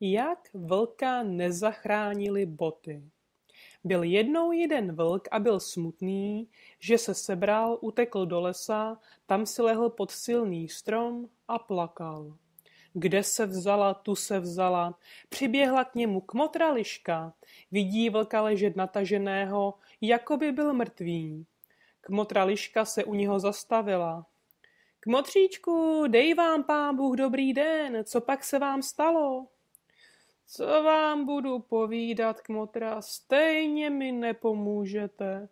Jak vlka nezachránili boty. Byl jednou jeden vlk a byl smutný, že se sebral, utekl do lesa, tam si lehl pod silný strom a plakal. Kde se vzala, tu se vzala. Přiběhla k němu kmotra liška. Vidí vlka ležet nataženého, jako by byl mrtvý. Kmotra liška se u něho zastavila. Kmotříčku, dej vám pán Bůh dobrý den, co pak se vám stalo? Co vám budu povídat, kmotra, stejně mi nepomůžete.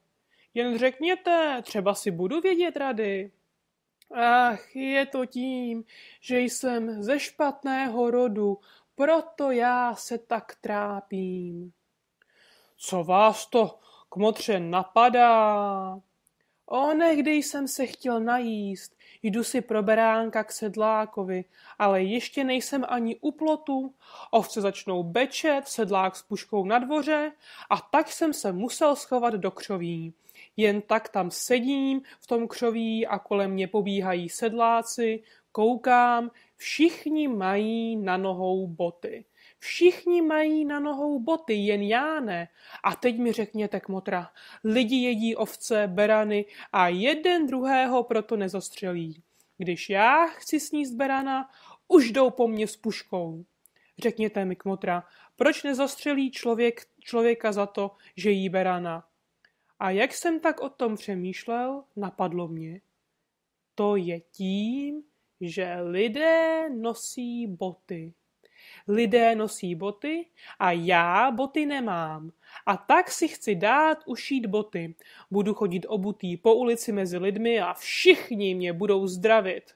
Jen řekněte, třeba si budu vědět rady. Ach, je to tím, že jsem ze špatného rodu, proto já se tak trápím. Co vás to, kmotře, napadá? O Onehdy jsem se chtěl najíst, jdu si pro beránka k sedlákovi, ale ještě nejsem ani u plotu, ovce začnou bečet, sedlák s puškou na dvoře a tak jsem se musel schovat do křoví. Jen tak tam sedím v tom křoví a kolem mě pobíhají sedláci, koukám, všichni mají na nohou boty. Všichni mají na nohou boty, jen já ne. A teď mi řekněte kmotra, lidi jedí ovce, berany a jeden druhého proto nezastřelí. Když já chci sníst berana, už jdou po mně s puškou. Řekněte mi kmotra, proč nezastřelí člověk, člověka za to, že jí berana? A jak jsem tak o tom přemýšlel, napadlo mě. To je tím, že lidé nosí boty. Lidé nosí boty a já boty nemám. A tak si chci dát ušít boty. Budu chodit obutý po ulici mezi lidmi a všichni mě budou zdravit.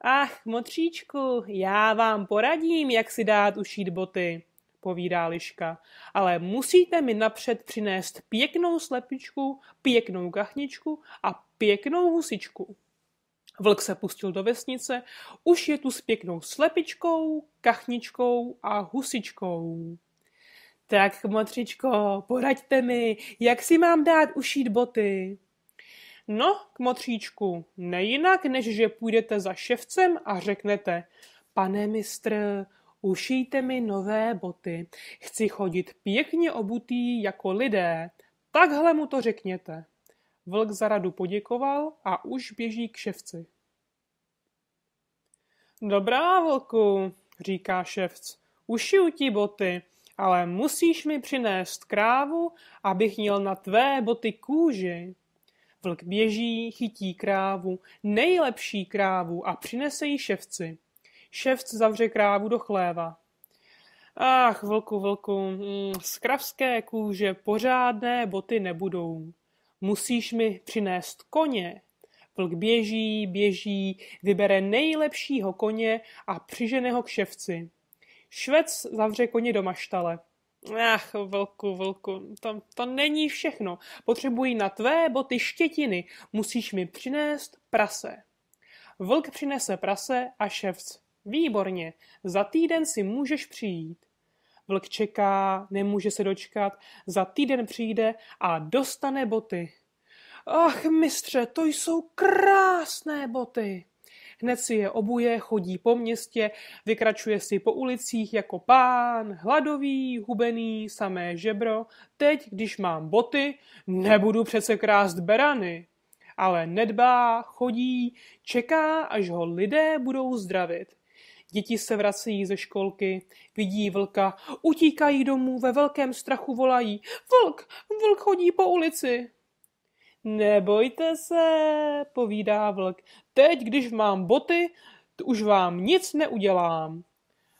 Ach, motříčku, já vám poradím, jak si dát ušít boty, povídá liška, ale musíte mi napřed přinést pěknou slepičku, pěknou kachničku a pěknou husičku. Vlk se pustil do vesnice, už je tu s pěknou slepičkou, kachničkou a husičkou. Tak, kmotřičko, poraďte mi, jak si mám dát ušít boty? No, kmotříčku, nejinak, než že půjdete za ševcem a řeknete, pane mistr, ušijte mi nové boty, chci chodit pěkně obutý jako lidé. Takhle mu to řekněte. Vlk za radu poděkoval a už běží k ševci. Dobrá, vlku, říká ševc, ušiju ti boty, ale musíš mi přinést krávu, abych měl na tvé boty kůži. Vlk běží, chytí krávu, nejlepší krávu a přinese ji ševci. Ševc zavře krávu do chléva. Ach, vlku, vlku, mm, z kravské kůže pořádné boty nebudou musíš mi přinést koně. Vlk běží, běží, vybere nejlepšího koně a přižene ho k ševci. Švec zavře koně do maštale. Ach, vlku, vlku, to, to není všechno. Potřebuji na tvé boty štětiny. Musíš mi přinést prase. Vlk přinese prase a ševc. Výborně, za týden si můžeš přijít vlk čeká, nemůže se dočkat, za týden přijde a dostane boty. Ach, mistře, to jsou krásné boty! Hned si je obuje, chodí po městě, vykračuje si po ulicích jako pán, hladový, hubený, samé žebro. Teď, když mám boty, nebudu přece krást berany. Ale nedbá, chodí, čeká, až ho lidé budou zdravit. Děti se vrací ze školky, vidí vlka, utíkají domů, ve velkém strachu volají. Vlk, vlk chodí po ulici. Nebojte se, povídá vlk. Teď, když mám boty, už vám nic neudělám.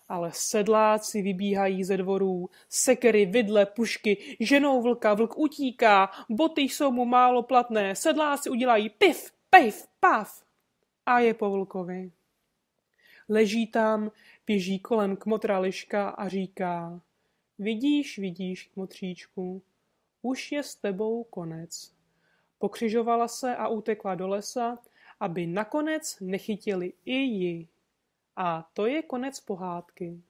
Ale sedláci vybíhají ze dvorů, sekery, vidle, pušky, ženou vlka, vlk utíká, boty jsou mu málo platné, sedláci udělají pif, pif, paf a je po vlkovi. Leží tam, běží kolem kmotra liška a říká Vidíš, vidíš, kmotříčku, už je s tebou konec. Pokřižovala se a utekla do lesa, aby nakonec nechytili i ji. A to je konec pohádky.